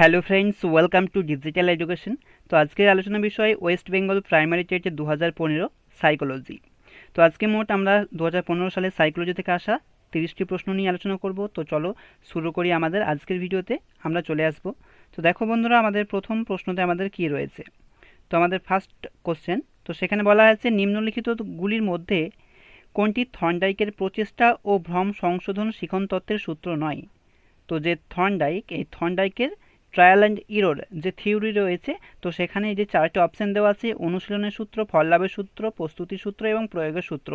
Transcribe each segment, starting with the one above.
hello friends welcome to digital education তো আজকের আলোচনা বিষয় ওয়েস্ট বেঙ্গল প্রাইমারি টেটে দু হাজার পনেরো সাইকোলজি তো আজকে মোট আমরা দু হাজার পনেরো সালে সাইকোলজি থেকে আসা তিরিশটি প্রশ্ন নিয়ে আলোচনা করব তো চলো শুরু করি আমাদের আজকের ভিডিওতে আমরা চলে আসব তো দেখো বন্ধুরা আমাদের প্রথম প্রশ্নতে আমাদের কী রয়েছে তো আমাদের ফার্স্ট কোশ্চেন তো সেখানে বলা আছে নিম্নলিখিতগুলির মধ্যে কোনটি থর্নডাইকের প্রচেষ্টা ও ভ্রম সংশোধন শিখন তত্ত্বের সূত্র নয় তো যে থর্নডাইক এই থর্নডাইকের ট্রায়াল অ্যান্ড ইরোর যে থিওরি রয়েছে তো সেখানে যে চারটি অপশান দেওয়া আছে অনুশীলনের সূত্র ফল লাভের সূত্র প্রস্তুতি সূত্র এবং প্রয়োগের সূত্র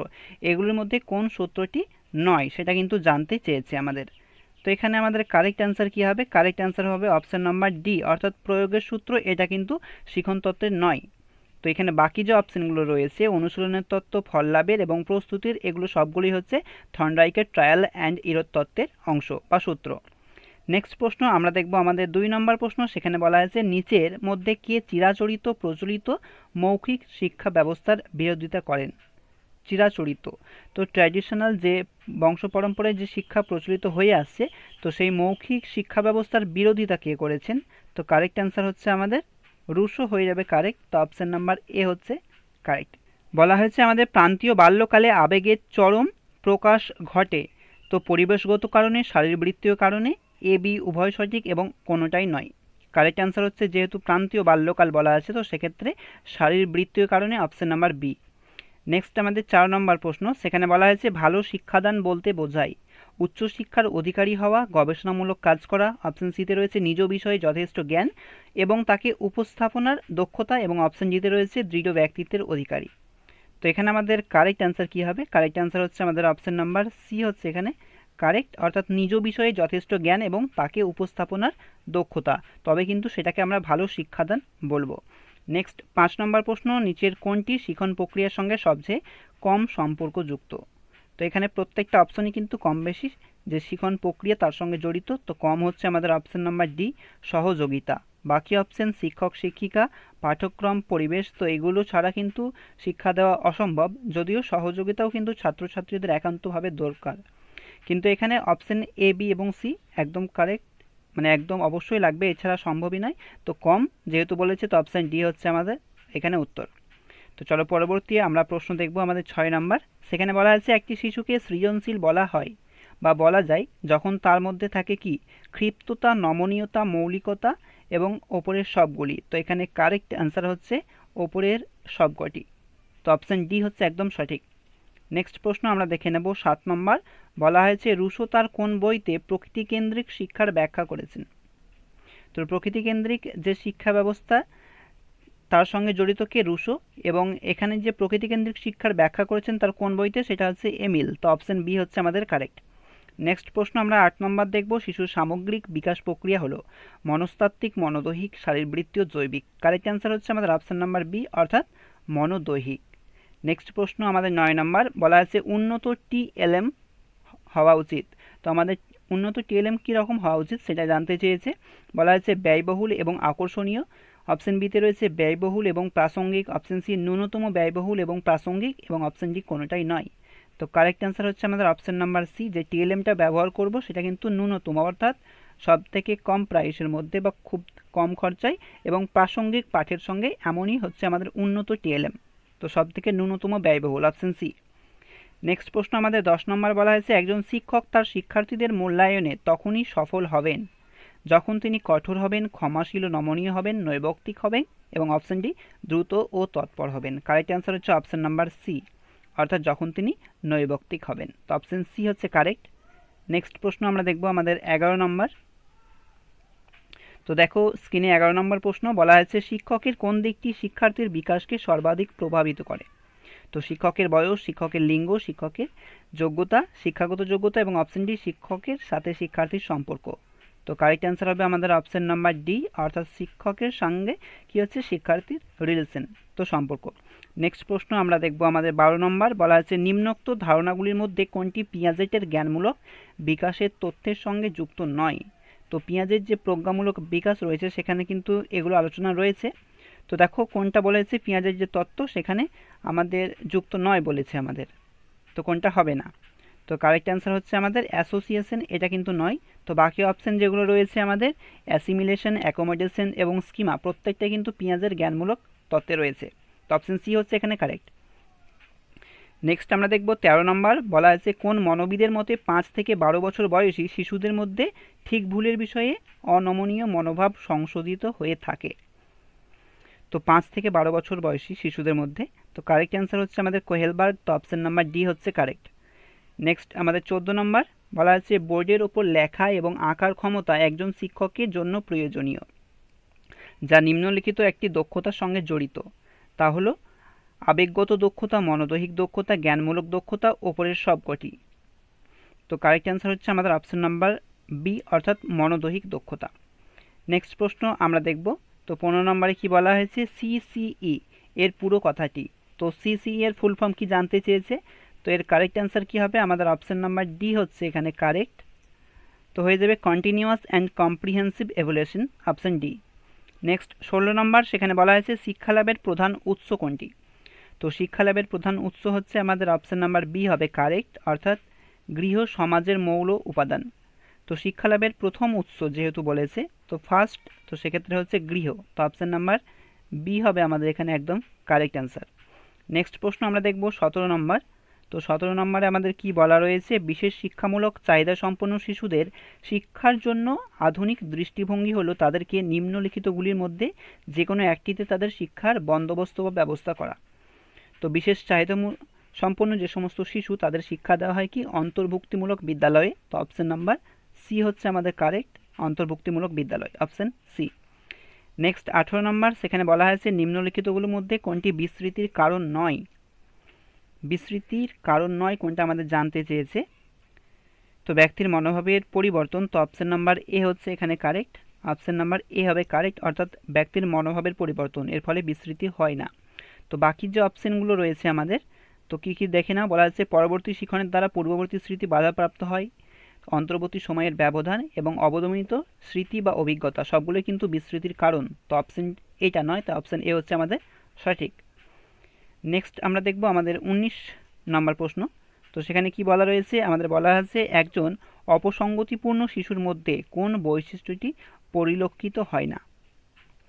এগুলির মধ্যে কোন সূত্রটি নয় সেটা কিন্তু জানতে চেয়েছে আমাদের তো এখানে আমাদের কারেক্ট অ্যান্সার কী হবে কারেক্ট অ্যান্সার হবে অপশান নাম্বার ডি অর্থাৎ প্রয়োগের সূত্র এটা কিন্তু শিখন তত্ত্বের নয় তো এখানে বাকি যে অপশানগুলো রয়েছে অনুশীলনের তত্ত্ব ফল লাভের এবং প্রস্তুতির এগুলো সবগুলি হচ্ছে থন্ডাইকের ট্রায়াল অ্যান্ড ইরোর তত্ত্বের অংশ বা সূত্র নেক্সট প্রশ্ন আমরা দেখব আমাদের দুই নম্বর প্রশ্ন সেখানে বলা হয়েছে নিচের মধ্যে কে চিরাচরিত প্রচলিত মৌখিক শিক্ষা ব্যবস্থার বিরোধিতা করেন চিরাচরিত তো ট্র্যাডিশনাল যে বংশ পরম্পরায় যে শিক্ষা প্রচলিত হয়ে আসছে তো সেই মৌখিক শিক্ষা ব্যবস্থার বিরোধিতা কে করেছেন তো কারেক্ট অ্যান্সার হচ্ছে আমাদের রুশো হয়ে যাবে কারেক্ট তো অপশান নাম্বার এ হচ্ছে কারেক্ট বলা হয়েছে আমাদের প্রান্তীয় বাল্যকালে আবেগের চরম প্রকাশ ঘটে তো পরিবেশগত কারণে শারীরবৃত্তীয় কারণে এ বি উভয় সঠিক এবং কোনোটাই নয় কারেক্ট অ্যান্সার হচ্ছে যেহেতু প্রান্তীয় বাল্যকাল বলা আছে তো সেক্ষেত্রে শারীরবৃত্তীয় কারণে অপশান নাম্বার বি নেক্সট আমাদের চার নম্বর প্রশ্ন সেখানে বলা হয়েছে ভালো শিক্ষাদান বলতে বোঝায় উচ্চশিক্ষার অধিকারী হওয়া গবেষণামূলক কাজ করা অপশন সিতে রয়েছে নিজ বিষয়ে যথেষ্ট জ্ঞান এবং তাকে উপস্থাপনার দক্ষতা এবং অপশন জিতে রয়েছে দৃঢ় ব্যক্তিত্বের অধিকারী তো এখানে আমাদের কারেক্ট অ্যান্সার কী হবে কারেক্ট অ্যান্সার হচ্ছে আমাদের অপশন নাম্বার সি হচ্ছে এখানে কারেক্ট অর্থাৎ নিজ বিষয়ে যথেষ্ট জ্ঞান এবং তাকে উপস্থাপনার দক্ষতা তবে কিন্তু সেটাকে আমরা ভালো শিক্ষাদান বলবো নেক্সট পাঁচ নম্বর প্রশ্ন নিচের কোনটি শিখন প্রক্রিয়ার সঙ্গে সবচেয়ে কম সম্পর্কযুক্ত তো এখানে প্রত্যেকটা অপশনই কিন্তু কম বেশি যে শিখন প্রক্রিয়া তার সঙ্গে জড়িত তো কম হচ্ছে আমাদের অপশন নাম্বার ডি সহযোগিতা বাকি অপশন শিক্ষক শিক্ষিকা পাঠ্যক্রম পরিবেশ তো এগুলো ছাড়া কিন্তু শিক্ষা দেওয়া অসম্ভব যদিও সহযোগিতাও কিন্তু ছাত্রছাত্রীদের একান্তভাবে দরকার কিন্তু এখানে অপশান এ বি এবং সি একদম কারেক্ট মানে একদম অবশ্যই লাগবে এছাড়া সম্ভবই নয় তো কম যেহেতু বলেছে তো অপশান ডি হচ্ছে আমাদের এখানে উত্তর তো চলো পরবর্তী আমরা প্রশ্ন দেখব আমাদের ছয় নম্বর সেখানে বলা আছে একটি শিশুকে সৃজনশীল বলা হয় বা বলা যায় যখন তার মধ্যে থাকে কি ক্ষিপ্ততা নমনীয়তা মৌলিকতা এবং ওপরের সবগুলি তো এখানে কারেক্ট অ্যান্সার হচ্ছে ওপরের সবকটি তো অপশান ডি হচ্ছে একদম সঠিক নেক্সট প্রশ্ন আমরা দেখে নেব সাত নম্বর বলা হয়েছে রুশো তার কোন বইতে প্রকৃতিকেন্দ্রিক শিক্ষার ব্যাখ্যা করেছেন তো প্রকৃতিকেন্দ্রিক যে শিক্ষা ব্যবস্থা তার সঙ্গে জড়িত কে রুশো এবং এখানে যে প্রকৃতিকেন্দ্রিক শিক্ষার ব্যাখ্যা করেছেন তার কোন বইতে সেটা হচ্ছে এমিল তো অপশন বি হচ্ছে আমাদের কারেক্ট নেক্সট প্রশ্ন আমরা আট নম্বর দেখব শিশুর সামগ্রিক বিকাশ প্রক্রিয়া হলো মনস্তাত্ত্বিক মনোদৈহিক শারীরবৃত্তীয় জৈবিক কারেক্ট অ্যান্সার হচ্ছে আমাদের অপশান নাম্বার বি অর্থাৎ মনোদৈহিক নেক্সট প্রশ্ন আমাদের নয় নম্বর বলা আছে উন্নত টিএলএম হওয়া উচিত তো আমাদের উন্নত টিএলএম কীরকম হওয়া উচিত সেটা জানতে চেয়েছে বলা হয়েছে ব্যয়বহুল এবং আকর্ষণীয় অপশন বিতে রয়েছে ব্যয়বহুল এবং প্রাসঙ্গিক অপশন সি ন্যূনতম ব্যয়বহুল এবং প্রাসঙ্গিক এবং অপশন ডি কোনোটাই নয় তো কারেক্ট অ্যান্সার হচ্ছে আমাদের অপশন নাম্বার সি যে টিএলএমটা ব্যবহার করব সেটা কিন্তু ন্যূনতম অর্থাৎ সব থেকে কম প্রাইসের মধ্যে বা খুব কম খরচায় এবং প্রাসঙ্গিক পাঠের সঙ্গে এমনই হচ্ছে আমাদের উন্নত টিএলএম তো সবথেকে ন্যূনতম ব্যয়বহুল অপশন সি নেক্সট প্রশ্ন আমাদের দশ নম্বর বলা হয়েছে একজন শিক্ষক তার শিক্ষার্থীদের মূল্যায়নে তখনই সফল হবেন যখন তিনি কঠোর হবেন ক্ষমাশীল ও নমনীয় হবেন নৈবক্তিক হবেন এবং ডি দ্রুত ও তৎপর হবেন কারেক্ট অ্যান্সার হচ্ছে অপশান নাম্বার সি অর্থাৎ যখন তিনি নৈবক্তিক হবেন তো অপশান সি হচ্ছে কারেক্ট নেক্সট প্রশ্ন আমরা দেখব আমাদের এগারো নম্বর তো দেখো স্ক্রিনে এগারো নম্বর প্রশ্ন বলা হয়েছে শিক্ষকের কোন দিকটি শিক্ষার্থীর বিকাশকে সর্বাধিক প্রভাবিত করে তো শিক্ষকের বয়স শিক্ষকের লিঙ্গ শিক্ষকের যোগ্যতা শিক্ষাগত যোগ্যতা এবং অপশান ডি শিক্ষকের সাথে শিক্ষার্থীর সম্পর্ক তো কারেক্ট অ্যান্সার হবে আমাদের অপশন নাম্বার ডি অর্থাৎ শিক্ষকের সঙ্গে কি হচ্ছে শিক্ষার্থীর রিলেশন তো সম্পর্ক নেক্সট প্রশ্ন আমরা দেখব আমাদের বারো নম্বর বলা হয়েছে নিম্নোক্ত ধারণাগুলির মধ্যে কোনটি পিয়াজেটের জ্ঞানমূলক বিকাশের তথ্যের সঙ্গে যুক্ত নয় তো পেঁয়াজের যে প্রজ্ঞামূলক বিকাশ রয়েছে সেখানে কিন্তু এগুলো আলোচনা রয়েছে তো দেখো কোনটা বলেছে পেঁয়াজের যে তত্ত্ব সেখানে আমাদের যুক্ত নয় বলেছে আমাদের তো কোনটা হবে না তো কারেক্ট অ্যান্সার হচ্ছে আমাদের অ্যাসোসিয়েশন এটা কিন্তু নয় তো বাকি অপশান যেগুলো রয়েছে আমাদের অ্যাসিমিলেশন অ্যাকোমোডেশন এবং স্কিমা প্রত্যেকটা কিন্তু পেঁয়াজের জ্ঞানমূলক তত্ত্বে রয়েছে তো অপশান সি হচ্ছে এখানে কারেক্ট নেক্সট আমরা দেখব ১৩ নম্বর বলা আছে কোন মনোবিদের মতে পাঁচ থেকে বারো বছর বয়সী শিশুদের মধ্যে ঠিক ভুলের বিষয়ে অনমনীয় মনোভাব সংশোধিত হয়ে থাকে তো পাঁচ থেকে বারো বছর বয়সী শিশুদের মধ্যে তো কারেক্ট অ্যান্সার হচ্ছে আমাদের কোহেলবার্গ তো অপশান নাম্বার ডি হচ্ছে কারেক্ট নেক্সট আমাদের চোদ্দো নম্বর বলা আছে বোর্ডের ওপর লেখা এবং আঁকার ক্ষমতা একজন শিক্ষকের জন্য প্রয়োজনীয় যা নিম্নলিখিত একটি দক্ষতার সঙ্গে জড়িত তা হলো আবেগগত দক্ষতা মনোদৈহিক দক্ষতা জ্ঞানমূলক দক্ষতা ওপরের সবকটি তো কারেক্ট অ্যান্সার হচ্ছে আমাদের অপশান নাম্বার বি অর্থাৎ মনোদৈহিক দক্ষতা নেক্সট প্রশ্ন আমরা দেখব তো পনেরো নম্বরে কি বলা হয়েছে সিসিই e, এর পুরো কথাটি তো সিসিই e এর ফুল ফর্ম কি জানতে চেয়েছে তো এর কারেক্ট অ্যান্সার কি হবে আমাদের অপশান নাম্বার ডি হচ্ছে এখানে কারেক্ট তো হয়ে যাবে continuous and comprehensive evaluation option D next ষোলো নম্বর সেখানে বলা হয়েছে শিক্ষালাভের প্রধান উৎস কোনটি তো শিক্ষা লাভের প্রধান উৎস হচ্ছে আমাদের অপশান নাম্বার বি হবে কারেক্ট অর্থাৎ গৃহ সমাজের মৌল উপাদান তো শিক্ষা লাভের প্রথম উৎস যেহেতু বলেছে তো ফার্স্ট তো সেক্ষেত্রে হচ্ছে গৃহ তো অপশান নাম্বার বি হবে আমাদের এখানে একদম কারেক্ট অ্যান্সার নেক্সট প্রশ্ন আমরা দেখব সতেরো নম্বর তো সতেরো নম্বরে আমাদের কি বলা রয়েছে বিশেষ শিক্ষামূলক চাহিদা সম্পন্ন শিশুদের শিক্ষার জন্য আধুনিক দৃষ্টিভঙ্গি হলো তাদেরকে নিম্নলিখিতগুলির মধ্যে যে কোনো একটিতে তাদের শিক্ষার বন্দোবস্ত বা ব্যবস্থা করা তো বিশেষ চাহিদা সম্পন্ন যে সমস্ত শিশু তাদের শিক্ষা দেওয়া হয় কি অন্তর্ভুক্তিমূলক বিদ্যালয়ে তো অপশান নাম্বার সি হচ্ছে আমাদের কারেক্ট অন্তর্ভুক্তিমূলক বিদ্যালয় অপশান সি নেক্সট আঠেরো নম্বর সেখানে বলা হয়েছে নিম্নলিখিতগুলোর মধ্যে কোনটি বিস্মৃতির কারণ নয় বিস্মৃতির কারণ নয় কোনটা আমাদের জানতে চেয়েছে তো ব্যক্তির মনোভাবের পরিবর্তন তো অপশান নাম্বার এ হচ্ছে এখানে কারেক্ট অপশান নাম্বার এ হবে কারেক্ট অর্থাৎ ব্যক্তির মনোভাবের পরিবর্তন এর ফলে বিস্মৃতি হয় না তো বাকি যে অপশানগুলো রয়েছে আমাদের তো কী কী দেখে না বলা হচ্ছে পরবর্তী শিখনের দ্বারা পূর্ববর্তী স্মৃতি বাধাপ্রাপ্ত হয় অন্তর্বর্তী সময়ের ব্যবধান এবং অবদমিত স্মৃতি বা অভিজ্ঞতা সবগুলোই কিন্তু বিস্মৃতির কারণ তো অপশান এটা নয় তো অপশান এ হচ্ছে আমাদের সঠিক নেক্সট আমরা দেখব আমাদের ১৯ নম্বর প্রশ্ন তো সেখানে কি বলা রয়েছে আমাদের বলা আছে একজন অপসঙ্গতিপূর্ণ শিশুর মধ্যে কোন বৈশিষ্ট্যটি পরিলক্ষিত হয় না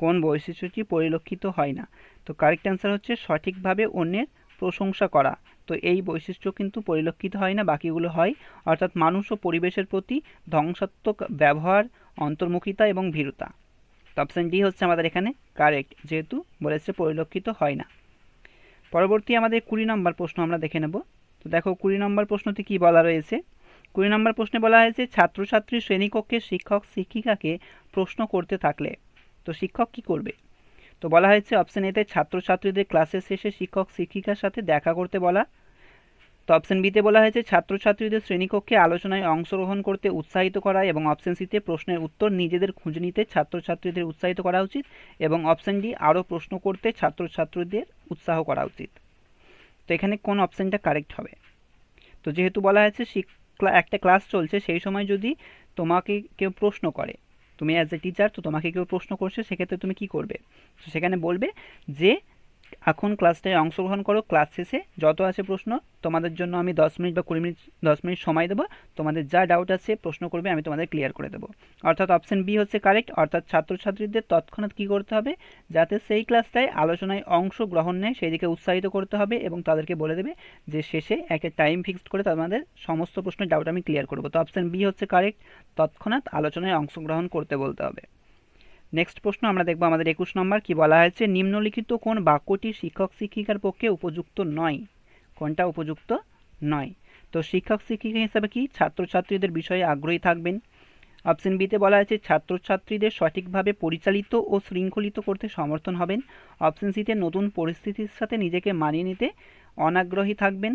কোন বৈশিষ্ট্যটি পরিলক্ষিত হয় না তো কারেক্ট অ্যান্সার হচ্ছে সঠিকভাবে অন্যের প্রশংসা করা তো এই বৈশিষ্ট্য কিন্তু পরিলক্ষিত হয় না বাকিগুলো হয় অর্থাৎ মানুষ ও পরিবেশের প্রতি ধ্বংসাত্মক ব্যবহার অন্তর্মুখিতা এবং ভীরুতা তো অপশান ডি হচ্ছে আমাদের এখানে কারেক্ট যেহেতু বলেছে পরিলক্ষিত হয় না পরবর্তী আমাদের কুড়ি নম্বর প্রশ্ন আমরা দেখে নেব তো দেখো কুড়ি নম্বর প্রশ্নটি কি বলা রয়েছে কুড়ি নম্বর প্রশ্নে বলা হয়েছে ছাত্রছাত্রী শ্রেণীকক্ষে শিক্ষক শিক্ষিকাকে প্রশ্ন করতে থাকলে তো শিক্ষক কি করবে তো বলা হয়েছে অপশান এতে ছাত্রছাত্রীদের ক্লাসের শেষে শিক্ষক শিক্ষিকার সাথে দেখা করতে বলা তো অপশান বিতে বলা হয়েছে ছাত্রছাত্রীদের শ্রেণীকক্ষে আলোচনায় অংশগ্রহণ করতে উৎসাহিত করা এবং অপশান সিতে প্রশ্নের উত্তর নিজেদের খুঁজে নিতে ছাত্রছাত্রীদের উৎসাহিত করা উচিত এবং অপশান ডি আরও প্রশ্ন করতে ছাত্রছাত্রীদের উৎসাহ করা উচিত তো এখানে কোন অপশানটা কারেক্ট হবে তো যেহেতু বলা হয়েছে একটা ক্লাস চলছে সেই সময় যদি তোমাকে কেউ প্রশ্ন করে তুমি অ্যাজ এ টিচার তো তোমাকে কেউ প্রশ্ন করছে সেক্ষেত্রে তুমি কি করবে তো সেখানে বলবে যে এখন ক্লাসটায় অংশগ্রহণ করো ক্লাস শেষে যত আছে প্রশ্ন তোমাদের জন্য আমি দশ মিনিট বা কুড়ি মিনিট দশ মিনিট সময় দেবো তোমাদের যা ডাউট আছে প্রশ্ন করবে আমি তোমাদের ক্লিয়ার করে দেবো অর্থাৎ অপশান বি হচ্ছে কারেক্ট অর্থাৎ ছাত্রছাত্রীদের তৎক্ষণাৎ কী করতে হবে যাতে সেই ক্লাসটায় আলোচনায় অংশগ্রহণ নেয় সেই দিকে উৎসাহিত করতে হবে এবং তাদেরকে বলে দেবে যে শেষে একটা টাইম ফিক্সড করে তোমাদের সমস্ত প্রশ্নের ডাউট আমি ক্লিয়ার করবো তো অপশান বি হচ্ছে কারেক্ট তৎক্ষণাৎ আলোচনায় অংশগ্রহণ করতে বলতে হবে নেক্সট প্রশ্ন আমরা দেখব আমাদের একুশ নম্বর কি বলা হয়েছে নিম্নলিখিত কোন বাক্যটি শিক্ষক শিক্ষিকার পক্ষে উপযুক্ত নয় কোনটা উপযুক্ত নয় তো শিক্ষক শিক্ষিকা হিসাবে কি ছাত্রছাত্রীদের বিষয়ে আগ্রহী থাকবেন অপশন বিতে বলা হয়েছে ছাত্রছাত্রীদের সঠিকভাবে পরিচালিত ও শৃঙ্খলিত করতে সমর্থন হবেন অপশন সিতে নতুন পরিস্থিতির সাথে নিজেকে মানিয়ে নিতে অনাগ্রহী থাকবেন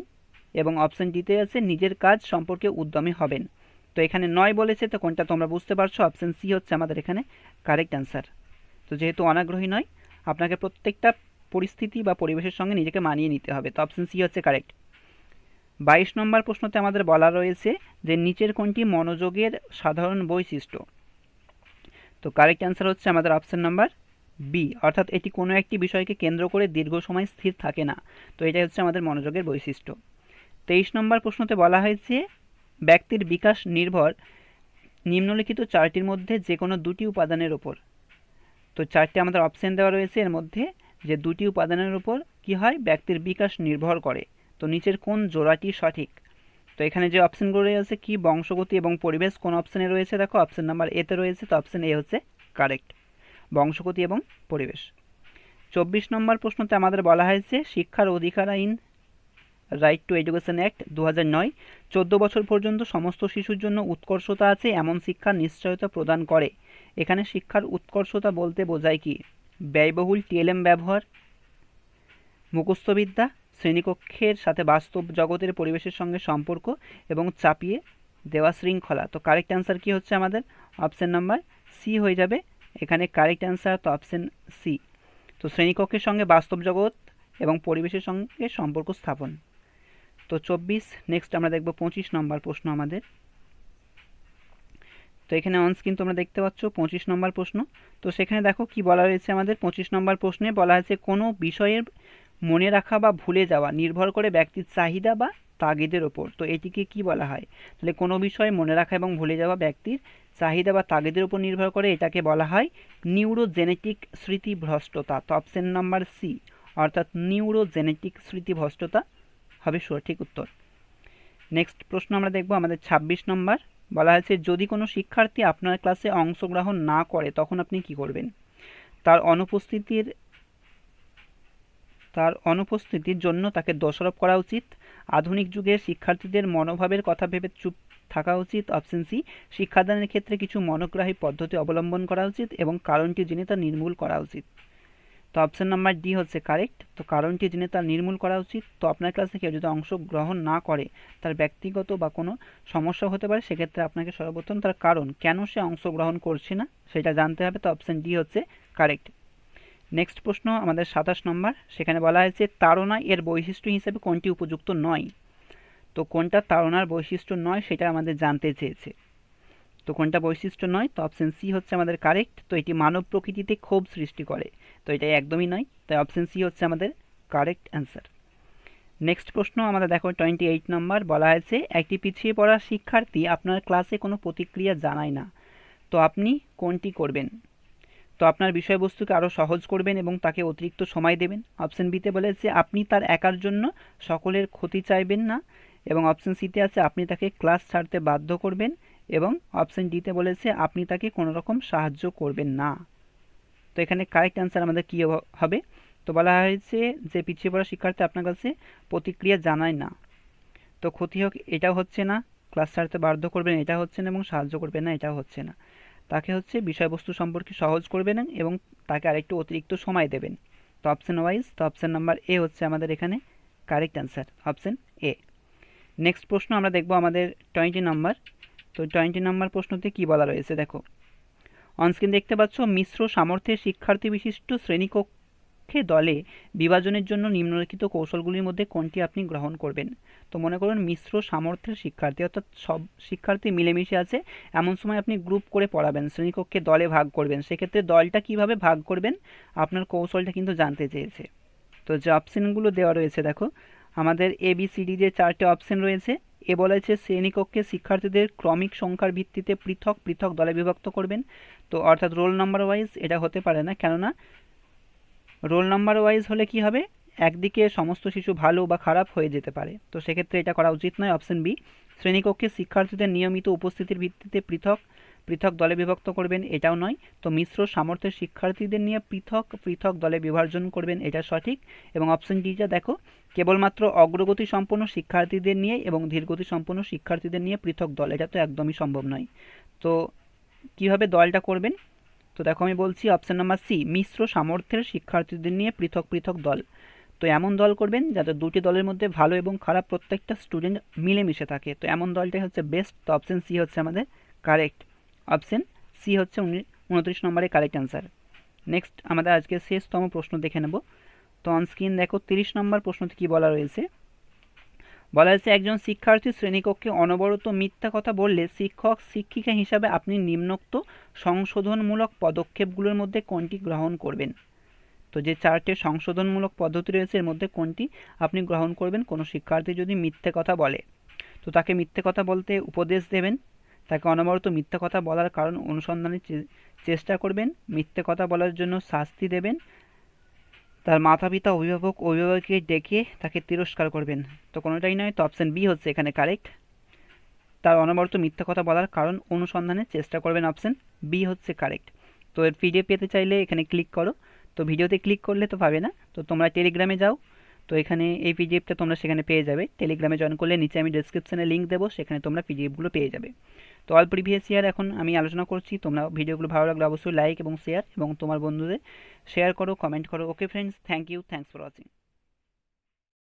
এবং অপশন ডিতে আছে নিজের কাজ সম্পর্কে উদ্যমী হবেন তো এখানে নয় বলেছে তো কোনটা তোমরা বুঝতে পারছো অপশান সি হচ্ছে আমাদের এখানে কারেক্ট অ্যান্সার তো যেহেতু অনাগ্রহী নয় আপনাকে প্রত্যেকটা পরিস্থিতি বা পরিবেশের সঙ্গে নিজেকে মানিয়ে নিতে হবে তো অপশান সি হচ্ছে কারেক্ট বাইশ নম্বর প্রশ্নতে আমাদের বলা রয়েছে যে নিচের কোনটি মনোযোগের সাধারণ বৈশিষ্ট্য তো কারেক্ট অ্যান্সার হচ্ছে আমাদের অপশান নাম্বার বি অর্থাৎ এটি কোনো একটি বিষয়কে কেন্দ্র করে দীর্ঘ সময় স্থির থাকে না তো এটাই হচ্ছে আমাদের মনোযোগের বৈশিষ্ট্য তেইশ নম্বর প্রশ্নতে বলা হয়েছে ব্যক্তির বিকাশ নির্ভর নিম্নলিখিত চারটির মধ্যে যে কোনো দুটি উপাদানের ওপর তো চারটি আমাদের অপশান দেওয়া রয়েছে এর মধ্যে যে দুটি উপাদানের ওপর কি হয় ব্যক্তির বিকাশ নির্ভর করে তো নিচের কোন জোড়াটি সঠিক তো এখানে যে অপশানগুলো রয়েছে কি বংশগতি এবং পরিবেশ কোন অপশানে রয়েছে দেখো অপশান নাম্বার এতে রয়েছে তো অপশান এ হচ্ছে কারেক্ট বংশগতি এবং পরিবেশ চব্বিশ নম্বর প্রশ্নতে আমাদের বলা হয়েছে শিক্ষার অধিকার আইন রাইট টু এডুকেশন অ্যাক্ট দু হাজার নয় চোদ্দো বছর পর্যন্ত সমস্ত শিশুর জন্য উৎকর্ষতা আছে এমন শিক্ষা নিশ্চয়তা প্রদান করে এখানে শিক্ষার উৎকর্ষতা বলতে বোঝায় কি ব্যয়বহুল টিএলএম ব্যবহার মুখস্থবিদ্যা শ্রেণীকক্ষের সাথে বাস্তব জগতের পরিবেশের সঙ্গে সম্পর্ক এবং চাপিয়ে দেওয়া শৃঙ্খলা তো কারেক্ট অ্যান্সার কি হচ্ছে আমাদের অপশান নাম্বার সি হয়ে যাবে এখানে কারেক্ট অ্যান্সার তো অপশান সি তো শ্রেণীকক্ষের সঙ্গে বাস্তব জগৎ এবং পরিবেশের সঙ্গে সম্পর্ক স্থাপন তো চব্বিশ নেক্সট আমরা দেখব পঁচিশ নম্বর প্রশ্ন আমাদের তো এখানে অনস কিন্তু তোমরা দেখতে পাচ্ছ পঁচিশ নম্বর প্রশ্ন তো সেখানে দেখো কি বলা হয়েছে আমাদের পঁচিশ নম্বর প্রশ্নে বলা হয়েছে কোনো বিষয়ের মনে রাখা বা ভুলে যাওয়া নির্ভর করে ব্যক্তির চাহিদা বা তাগিদের ওপর তো এটিকে কি বলা হয় তাহলে কোনো বিষয় মনে রাখা এবং ভুলে যাওয়া ব্যক্তির চাহিদা বা তাগিদের উপর নির্ভর করে এটাকে বলা হয় নিউরোজেনেটিক স্মৃতিভ্রষ্টতা তো অপশন নাম্বার সি অর্থাৎ নিউরোজেনেটিক স্মৃতিভ্রষ্টতা হবে সঠিক উত্তর নেক্সট প্রশ্ন আমরা দেখব আমাদের ২৬ নম্বর বলা হয়েছে যদি কোনো শিক্ষার্থী আপনার ক্লাসে অংশগ্রহণ না করে তখন আপনি কি করবেন তার অনুপস্থিতির তার অনুপস্থিতির জন্য তাকে দোষারোপ করা উচিত আধুনিক যুগে শিক্ষার্থীদের মনোভাবের কথা ভেবে চুপ থাকা উচিত অপশন সি শিক্ষাদানের ক্ষেত্রে কিছু মনোগ্রাহী পদ্ধতি অবলম্বন করা উচিত এবং কারণটি জেনে তা নির্মূল করা উচিত তো অপশান নাম্বার ডি হচ্ছে কারেক্ট তো কারণটি জেনে তার নির্মূল করা উচিত তো আপনার ক্লাসে কেউ যদি অংশগ্রহণ না করে তার ব্যক্তিগত বা কোনো সমস্যা হতে পারে সেক্ষেত্রে আপনাকে সর্বপ্রথম তার কারণ কেন সে অংশগ্রহণ করছে না সেটা জানতে হবে তো অপশান ডি হচ্ছে কারেক্ট নেক্সট প্রশ্ন আমাদের সাতাশ নম্বর সেখানে বলা হয়েছে তাড়না এর বৈশিষ্ট্য হিসেবে কোনটি উপযুক্ত নয় তো কোনটা তাড়নার বৈশিষ্ট্য নয় সেটা আমাদের জানতে চেয়েছে তো কোনটা বৈশিষ্ট্য নয় তো অপশান সি হচ্ছে আমাদের কারেক্ট তো এটি মানব প্রকৃতিতে ক্ষোভ সৃষ্টি করে তো এটা একদমই নয় তাই অপশান সি হচ্ছে আমাদের কারেক্ট অ্যান্সার নেক্সট প্রশ্ন আমাদের দেখো টোয়েন্টি এইট নম্বর বলা হয়েছে একটি পিছিয়ে পড়া শিক্ষার্থী আপনার ক্লাসে কোনো প্রতিক্রিয়া জানায় না তো আপনি কোনটি করবেন তো আপনার বিষয়বস্তুকে আরও সহজ করবেন এবং তাকে অতিরিক্ত সময় দেবেন অপশান বিতে বলেছে আপনি তার একার জন্য সকলের ক্ষতি চাইবেন না এবং অপশান সিতে আছে আপনি তাকে ক্লাস ছাড়তে বাধ্য করবেন এবং অপশান ডিতে বলেছে আপনি তাকে কোনো রকম সাহায্য করবেন না তো এখানে কারেক্ট অ্যান্সার আমাদের কী হবে তো বলা হয়েছে যে পিছিয়ে পড়া শিক্ষার্থী আপনার কাছে প্রতিক্রিয়া জানায় না তো ক্ষতি হোক এটাও হচ্ছে না ক্লাস ছাড়তে বাধ্য করবেন এটা হচ্ছে না এবং সাহায্য করবেন না এটাও হচ্ছে না তাকে হচ্ছে বিষয়বস্তু সম্পর্কে সহজ করবেন এবং তাকে আরেকটু অতিরিক্ত সময় দেবেন তো অপশান ওয়াইজ তো অপশান নাম্বার এ হচ্ছে আমাদের এখানে correct answer option A next প্রশ্ন আমরা দেখব আমাদের টোয়েন্টি নাম্বার তো টোয়েন্টি নাম্বার প্রশ্নতে কী বলা রয়েছে দেখো অনস্ক্রিন দেখতে পাচ্ছ মিশ্র সামর্থ্যের শিক্ষার্থী বিশিষ্ট শ্রেণীকক্ষে দলে বিভাজনের জন্য নিম্নলিখিত কৌশলগুলির মধ্যে কোনটি আপনি গ্রহণ করবেন তো মনে করুন মিশ্র সামর্থ্যের শিক্ষার্থী অর্থাৎ সব শিক্ষার্থী মিলেমিশে আছে এমন সময় আপনি গ্রুপ করে পড়াবেন শ্রেণীকক্ষে দলে ভাগ করবেন সেক্ষেত্রে দলটা কিভাবে ভাগ করবেন আপনার কৌশলটা কিন্তু জানতে চেয়েছে তো যে অপশানগুলো দেওয়া রয়েছে দেখো আমাদের এবিসিডি যে চারটে অপশান রয়েছে এ বলেছে শ্রেণীকক্ষে শিক্ষার্থীদের ক্রমিক সংখ্যার ভিত্তিতে পৃথক পৃথক দলে বিভক্ত করবেন তো অর্থাৎ রোল নাম্বার ওয়াইজ এটা হতে পারে না কেননা রোল নাম্বার ওয়াইজ হলে কি হবে একদিকে সমস্ত শিশু ভালো বা খারাপ হয়ে যেতে পারে তো সেক্ষেত্রে এটা করা উচিত নয় অপশন বি শ্রেণীকক্ষে শিক্ষার্থীদের নিয়মিত উপস্থিতির ভিত্তিতে পৃথক পৃথক দলে বিভক্ত করবেন এটাও নয় তো মিশ্র সামর্থ্যের শিক্ষার্থীদের নিয়ে পৃথক পৃথক দলে বিভাজন করবেন এটা সঠিক এবং অপশন ডিটা দেখো কেবলমাত্র অগ্রগতি সম্পন্ন শিক্ষার্থীদের নিয়ে এবং ধীরগতি সম্পন্ন শিক্ষার্থীদের নিয়ে পৃথক দল এটা তো একদমই সম্ভব নয় তো কিভাবে দলটা করবেন তো দেখো আমি বলছি অপশান নাম্বার সি মিশ্র সামর্থ্যের শিক্ষার্থীদের নিয়ে পৃথক পৃথক দল তো এমন দল করবেন যাতে দুটি দলের মধ্যে ভালো এবং খারাপ প্রত্যেকটা স্টুডেন্ট মিলেমিশে থাকে তো এমন দলটাই হচ্ছে বেস্ট তো অপশান সি হচ্ছে আমাদের কারেক্ট অপশান সি হচ্ছে উনত্রিশ নম্বরের কারেক্ট অ্যান্সার নেক্সট আমাদের আজকে শেষতম প্রশ্ন দেখে নেব তো অনস্ক্রিন দেখো তিরিশ নম্বর প্রশ্নটি কী বলা রয়েছে বলা হয়েছে একজন শিক্ষার্থী শ্রেণীকক্ষে অনবরত মিথ্যা কথা বললে শিক্ষক শিক্ষিকা হিসাবে আপনি নিম্নোক্ত সংশোধনমূলক পদক্ষেপগুলোর মধ্যে কোনটি গ্রহণ করবেন তো যে চারটে সংশোধনমূলক পদ্ধতি রয়েছে এর মধ্যে কোনটি আপনি গ্রহণ করবেন কোনো শিক্ষার্থী যদি মিথ্যে কথা বলে তো তাকে মিথ্যে কথা বলতে উপদেশ দেবেন তাকে অনবরত মিথ্যে কথা বলার কারণ অনুসন্ধানের চেষ্টা করবেন মিথ্যে কথা বলার জন্য শাস্তি দেবেন তার মাতা পিতা অভিভাবক অভিভাবককে ডেকে তাকে তিরস্কার করবেন তো কোনোটাই নয় তো অপশান বি হচ্ছে এখানে কারেক্ট তার অনবরত মিথ্যে কথা বলার কারণ অনুসন্ধানের চেষ্টা করবেন অপশান বি হচ্ছে কারেক্ট তো এর ফিডে পেতে চাইলে এখানে ক্লিক করো তো ভিডিওতে ক্লিক করলে তো পাবে না তো তোমরা টেলিগ্রামে যাও তো এখানে এই পিজিএফটা তোমরা সেখানে পেয়ে যাবে টেলিগ্রামে জয়েন করলে নিচে আমি ডিসক্রিপশানে লিঙ্ক দেবো সেখানে তোমরা পিজিএফগুলো পেয়ে যাবে তো অল প্রিভিয়াস ইয়ার এখন আমি আলোচনা করছি তোমরা ভিডিওগুলো ভালো লাগলে অবশ্যই লাইক এবং শেয়ার এবং তোমার বন্ধুদের শেয়ার করো কমেন্ট করো okay friends thank you thanks for watching